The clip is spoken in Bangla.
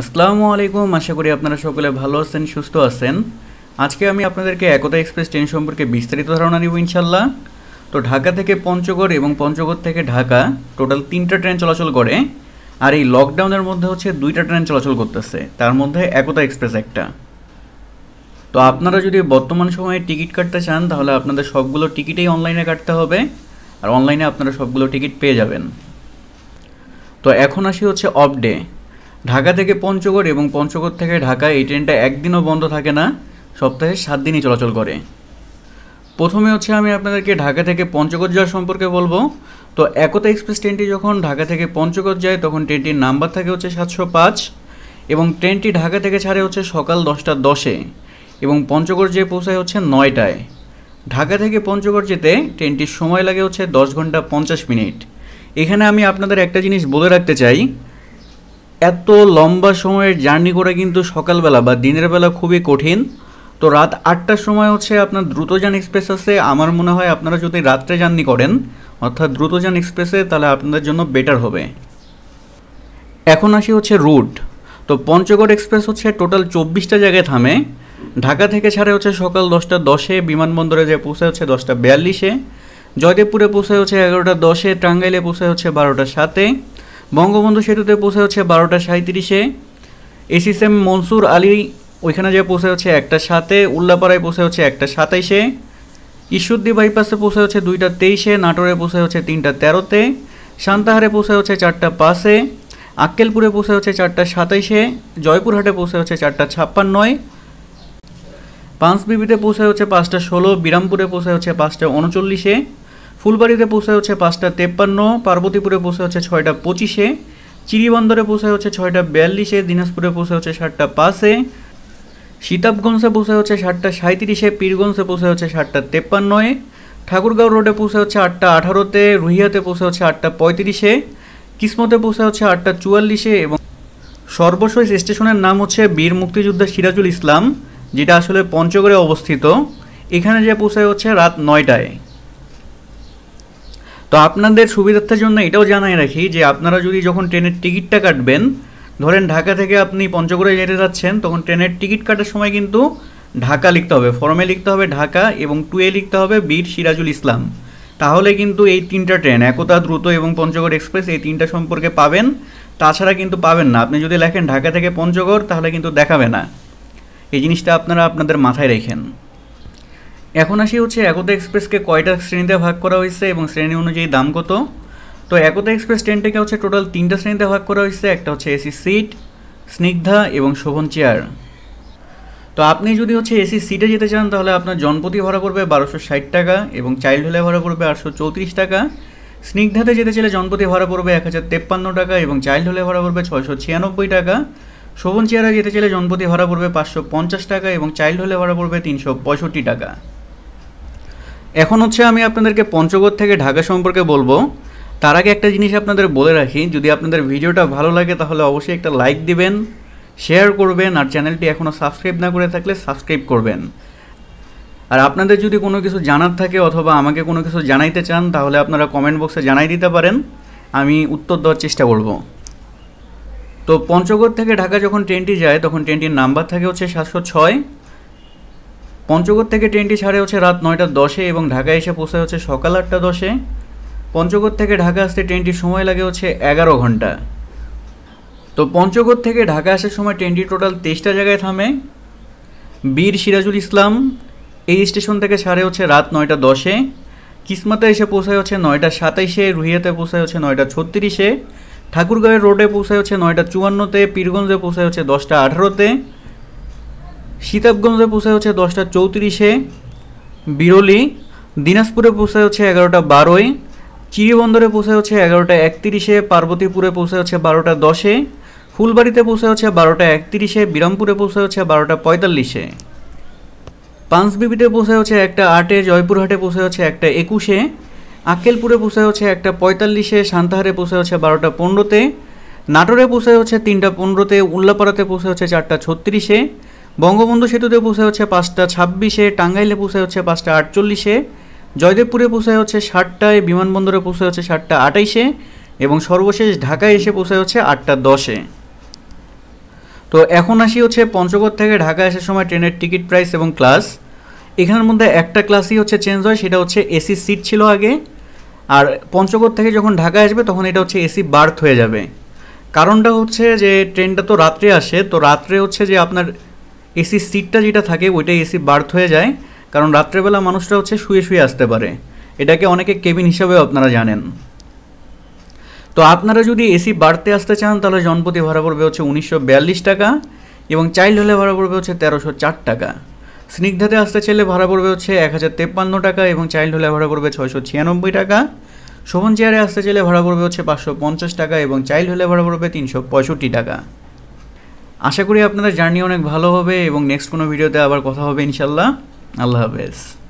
আসসালামু আলাইকুম আশা করি আপনারা সকলে ভালো আছেন সুস্থ আছেন আজকে আমি আপনাদেরকে একতা এক্সপ্রেস ট্রেন সম্পর্কে বিস্তারিত ধারণা নিব ইনশাল্লাহ তো ঢাকা থেকে পঞ্চগড় এবং পঞ্চগড় থেকে ঢাকা টোটাল তিনটা ট্রেন চলাচল করে আর এই লকডাউনের মধ্যে হচ্ছে দুইটা ট্রেন চলাচল করতেছে তার মধ্যে একতা এক্সপ্রেস একটা তো আপনারা যদি বর্তমান সময়ে টিকিট কাটতে চান তাহলে আপনাদের সবগুলো টিকিটেই অনলাইনে কাটতে হবে আর অনলাইনে আপনারা সবগুলো টিকিট পেয়ে যাবেন তো এখন আসি হচ্ছে অফ ডে ঢাকা থেকে পঞ্চগড় এবং পঞ্চগড় থেকে ঢাকা এই ট্রেনটা একদিনও বন্ধ থাকে না সপ্তাহে সাত দিনই চলাচল করে প্রথমে হচ্ছে আমি আপনাদেরকে ঢাকা থেকে পঞ্চগড় যাওয়ার সম্পর্কে বলবো তো একতা এক্সপ্রেস ট্রেনটি যখন ঢাকা থেকে পঞ্চগড় যায় তখন ট্রেনটির নাম্বার থাকে হচ্ছে সাতশো পাঁচ এবং ট্রেনটি ঢাকা থেকে ছাড়ে হচ্ছে সকাল দশটা দশে এবং পঞ্চগড় যেয়ে পৌঁছায় হচ্ছে নয়টায় ঢাকা থেকে পঞ্চগড় যেতে ট্রেনটির সময় লাগে হচ্ছে দশ ঘন্টা পঞ্চাশ মিনিট এখানে আমি আপনাদের একটা জিনিস বলে রাখতে চাই এত লম্বা সময়ের জার্নি করা কিন্তু সকালবেলা বা দিনের বেলা খুবই কঠিন তো রাত আটটার সময় হচ্ছে আপনার দ্রুতযান এক্সপ্রেস আছে আমার মনে হয় আপনারা যদি রাত্রে জার্নি করেন অর্থাৎ দ্রুতযান এক্সপ্রেসে তাহলে আপনাদের জন্য বেটার হবে এখন আসি হচ্ছে রুট তো পঞ্চগড় এক্সপ্রেস হচ্ছে টোটাল চব্বিশটা জায়গায় থামে ঢাকা থেকে ছাড়ে হচ্ছে সকাল দশটা দশে বিমানবন্দরে যে পৌঁছে হচ্ছে দশটা বিয়াল্লিশে জয়দেবপুরে পৌঁছে হচ্ছে এগারোটা দশে টাঙ্গাইলে পৌঁছে হচ্ছে বারোটা সাতে বঙ্গবন্ধু সেতুতে পৌঁছে হচ্ছে বারোটা সাঁত্রিশে এসিসএম মনসুর আলী ওইখানে যে পৌঁছে হচ্ছে একটা সাতে উল্লাপাড়ায় পৌঁছে হচ্ছে একটা সাতাইশে ঈশ্বরদী বাইপাসে পৌঁছে হচ্ছে দুইটা তেইশে নাটোরে পৌঁছে হচ্ছে তিনটা তেরোতে সান্তাহারে পৌঁছে হচ্ছে চারটা পাঁচে আক্কেলপুরে পৌঁছে হচ্ছে চারটা সাতাইশে জয়পুরহাটে পৌঁছে হচ্ছে চারটা ছাপ্পান্নয় পাঁচবিবিতে পৌঁছে হচ্ছে পাঁচটা ষোলো বিরামপুরে পৌঁছে হচ্ছে পাঁচটা উনচল্লিশে ফুলবাড়িতে পৌঁছায় হচ্ছে পাঁচটা তেপ্পান্ন পার্বতীপুরে পৌঁছায় হচ্ছে ছয়টা পঁচিশে চিরিবন্দরে পৌঁছায় হচ্ছে ছয়টা বিয়াল্লিশে দিনাজপুরে পৌঁছায় হচ্ছে সাতটা পাঁচে সীতাবগঞ্জে পৌঁছায় হচ্ছে সাতটা সাঁত্রিশে পীরগঞ্জে পৌঁছায় হচ্ছে সাতটা তেপ্পান্নয়ে ঠাকুরগাঁও রোডে পৌঁছায় হচ্ছে আটটা আঠারোতে রুহিয়াতে পৌঁছায় হচ্ছে আটটা পঁয়ত্রিশে কিসমতে পৌঁছায় হচ্ছে আটটা চুয়াল্লিশে এবং সর্বশেষ স্টেশনের নাম হচ্ছে বীর মুক্তিযোদ্ধা সিরাজুল ইসলাম যেটা আসলে পঞ্চগড়ে অবস্থিত এখানে যে পৌঁছায় হচ্ছে রাত নয়টায় তো আপনাদের সুবিধার্থের জন্য এটাও জানাই রাখি যে আপনারা যদি যখন ট্রেনের টিকিটটা কাটবেন ধরেন ঢাকা থেকে আপনি পঞ্চগড়ে যেতে যাচ্ছেন তখন ট্রেনের টিকিট কাটার সময় কিন্তু ঢাকা লিখতে হবে ফর্মে লিখতে হবে ঢাকা এবং টুয়ে লিখতে হবে বীর সিরাজুল ইসলাম তাহলে কিন্তু এই তিনটা ট্রেন একতা দ্রুত এবং পঞ্চগড় এক্সপ্রেস এই তিনটা সম্পর্কে পাবেন তাছাড়া কিন্তু পাবেন না আপনি যদি লেখেন ঢাকা থেকে পঞ্চগড় তাহলে কিন্তু দেখাবে না এই জিনিসটা আপনারা আপনাদের মাথায় রেখেন এখন আসি হচ্ছে একতা এক্সপ্রেসকে কয়টা শ্রেণীতে ভাগ করা হয়েছে এবং শ্রেণী অনুযায়ী দাম কত তো একতা এক্সপ্রেস ট্রেনটাকে হচ্ছে টোটাল তিনটা শ্রেণীতে ভাগ করা হয়েছে একটা হচ্ছে এসি সিট স্নিগ্ধা এবং শোভন চেয়ার তো আপনি যদি হচ্ছে এসি সিটে যেতে চান তাহলে আপনার জনপতি ভাড়া পড়বে বারোশো ষাট টাকা এবং চাইল্ড হলে ভাড়া পড়বে আটশো চৌত্রিশ টাকা স্নিগ্ধাতে যেতে চাইলে জনপতি ভাড়া পড়বে এক হাজার তেপ্পান্ন টাকা এবং চাইল্ড হলে ভাড়া পড়বে ছয়শো ছিয়ানব্বই টাকা শোভন চেয়ারে যেতে চাইলে জনপতি ভাড়া পড়বে পাঁচশো পঞ্চাশ টাকা এবং চাইল্ড হলে ভাড়া পড়বে তিনশো পঁয়ষট্টি টাকা এখন হচ্ছে আমি আপনাদেরকে পঞ্চগড় থেকে ঢাকা সম্পর্কে বলবো তার আগে একটা জিনিস আপনাদের বলে রাখি যদি আপনাদের ভিডিওটা ভালো লাগে তাহলে অবশ্যই একটা লাইক দিবেন শেয়ার করবেন আর চ্যানেলটি এখনও সাবস্ক্রাইব না করে থাকলে সাবস্ক্রাইব করবেন আর আপনাদের যদি কোনো কিছু জানার থাকে অথবা আমাকে কোনো কিছু জানাইতে চান তাহলে আপনারা কমেন্ট বক্সে জানাই দিতে পারেন আমি উত্তর দেওয়ার চেষ্টা করব তো পঞ্চগড় থেকে ঢাকা যখন ট্রেনটি যায় তখন ট্রেনটির নাম্বার থাকে হচ্ছে সাতশো ছয় পঞ্চগড় থেকে ট্রেনটি ছাড়ে হচ্ছে রাত নয়টা দশে এবং ঢাকায় এসে পৌঁছায় হচ্ছে সকাল আটটা দশে পঞ্চগড় থেকে ঢাকা আসতে ট্রেনটির সময় লাগে হচ্ছে এগারো ঘন্টা তো পঞ্চগড় থেকে ঢাকা আসার সময় ট্রেনটি টোটাল তেইশটা জায়গায় থামে বীর সিরাজুল ইসলাম এই স্টেশন থেকে ছাড়ে হচ্ছে রাত নয়টা দশে কিসমাতে এসে পৌঁছায় হচ্ছে নয়টা সাতাইশে রুহিয়াতে পৌঁছায় হচ্ছে নয়টা ছত্রিশে ঠাকুরগাঁয়ের রোডে পৌঁছায় হচ্ছে নয়টা চুয়ান্নতে পীরগঞ্জে পৌঁছায় হচ্ছে দশটা আঠারোতে সিতাবগঞ্জে পৌঁছায় হচ্ছে দশটা চৌত্রিশে বিরলি দিনাজপুরে পৌঁছায় হচ্ছে এগারোটা বারোয় চিরিবন্দরে পৌঁছায় হচ্ছে এগারোটা একত্রিশে পার্বতীপুরে পৌঁছায় হচ্ছে বারোটা দশে ফুলবাড়িতে পৌঁছায় হচ্ছে বারোটা একত্রিশে বিরামপুরে পৌঁছায় হচ্ছে বারোটা পঁয়তাল্লিশে পাঁচবিবিতে পৌঁছায় হচ্ছে একটা আটে জয়পুরহাটে পৌঁছায় হচ্ছে একটা একুশে আক্কেলপুরে পৌঁছায় হচ্ছে একটা পঁয়তাল্লিশে সান্তাহারে পৌঁছায় হচ্ছে বারোটা পনেরোতে নাটোরে পৌঁছায় হচ্ছে তিনটা পনেরোতে উল্লাপাড়াতে পৌঁছায় হচ্ছে চারটা ছত্রিশে বঙ্গবন্ধু সেতুতে পৌঁছায় হচ্ছে পাঁচটা ছাব্বিশে টাঙ্গাইলে পৌঁছায় হচ্ছে পাঁচটা আটচল্লিশে জয়দেবপুরে পৌঁছায় হচ্ছে সাতটায় বিমানবন্দরে পৌঁছায় হচ্ছে সাতটা আটাইশে এবং সর্বশেষ ঢাকায় এসে পৌঁছায় হচ্ছে আটটা দশে তো এখন আসি হচ্ছে পঞ্চগড় থেকে ঢাকা আসার সময় ট্রেনের টিকিট প্রাইস এবং ক্লাস এখানের মধ্যে একটা ক্লাসই হচ্ছে চেঞ্জ হয় সেটা হচ্ছে এসি সিট ছিল আগে আর পঞ্চগড় থেকে যখন ঢাকা আসবে তখন এটা হচ্ছে এসি বার্থ হয়ে যাবে কারণটা হচ্ছে যে ট্রেনটা তো রাত্রে আসে তো রাত্রে হচ্ছে যে আপনার এসির সিটটা যেটা থাকে ওইটাই এসি বার্থ হয়ে যায় কারণ রাত্রেবেলা মানুষরা হচ্ছে শুয়ে শুয়ে আসতে পারে এটাকে অনেকে কেবিন হিসাবেও আপনারা জানেন তো আপনারা যদি এসি বাড়তে আসতে চান তাহলে জনপতি ভাড়া পড়বে হচ্ছে উনিশশো টাকা এবং চাইল্ড হলে ভাড়া পড়বে হচ্ছে তেরোশো টাকা স্নিগ্ধাতে আসতে চাইলে ভাড়া পড়বে হচ্ছে এক হাজার টাকা এবং চাইল্ড হলে ভাড়া পড়বে ছয়শো ছিয়ানব্বই টাকা শোভন চেয়ারে আসতে চাইলে ভাড়া পড়বে হচ্ছে পাঁচশো পঞ্চাশ টাকা এবং চাইল্ড হলে ভাড়া পড়বে তিনশো পঁয়ষট্টি টাকা আশা করি আপনাদের জার্নি অনেক ভালো হবে এবং নেক্সট কোনো ভিডিওতে আবার কথা হবে ইনশাল্লাহ আল্লাহ হাফেজ